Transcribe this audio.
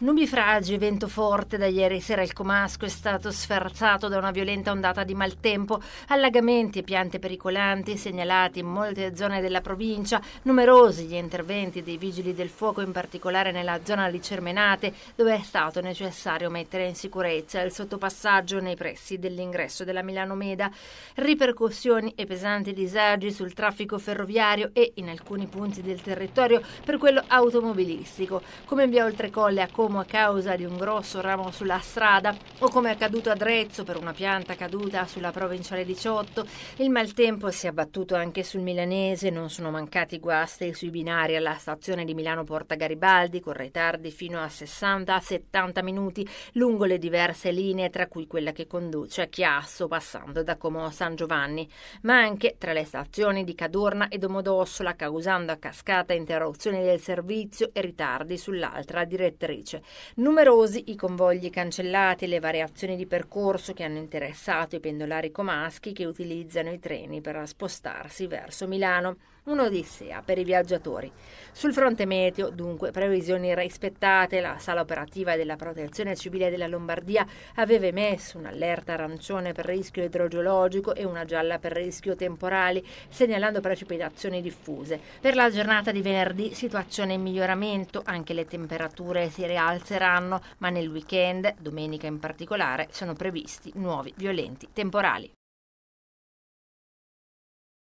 Nubifragi e vento forte da ieri sera il Comasco è stato sferzato da una violenta ondata di maltempo, allagamenti e piante pericolanti segnalati in molte zone della provincia, numerosi gli interventi dei vigili del fuoco in particolare nella zona di Cermenate dove è stato necessario mettere in sicurezza il sottopassaggio nei pressi dell'ingresso della Milano Meda, ripercussioni e pesanti disagi sul traffico ferroviario e in alcuni punti del territorio per quello automobilistico, come in via Oltrecolle a Com- Como a causa di un grosso ramo sulla strada o come è accaduto a Drezzo per una pianta caduta sulla provinciale 18, il maltempo si è abbattuto anche sul milanese, non sono mancati guasti sui binari alla stazione di Milano Porta Garibaldi con ritardi fino a 60-70 minuti lungo le diverse linee tra cui quella che conduce a Chiasso passando da Como a San Giovanni, ma anche tra le stazioni di Cadorna e Domodossola causando a cascata interruzioni del servizio e ritardi sull'altra direttrice. Numerosi i convogli cancellati e le variazioni di percorso che hanno interessato i pendolari comaschi che utilizzano i treni per spostarsi verso Milano. Un'odissea per i viaggiatori. Sul fronte meteo, dunque, previsioni rispettate. La sala operativa della Protezione Civile della Lombardia aveva emesso un'allerta arancione per rischio idrogeologico e una gialla per rischio temporali, segnalando precipitazioni diffuse. Per la giornata di venerdì, situazione in miglioramento, anche le temperature si realizzano alzeranno, ma nel weekend, domenica in particolare, sono previsti nuovi violenti temporali.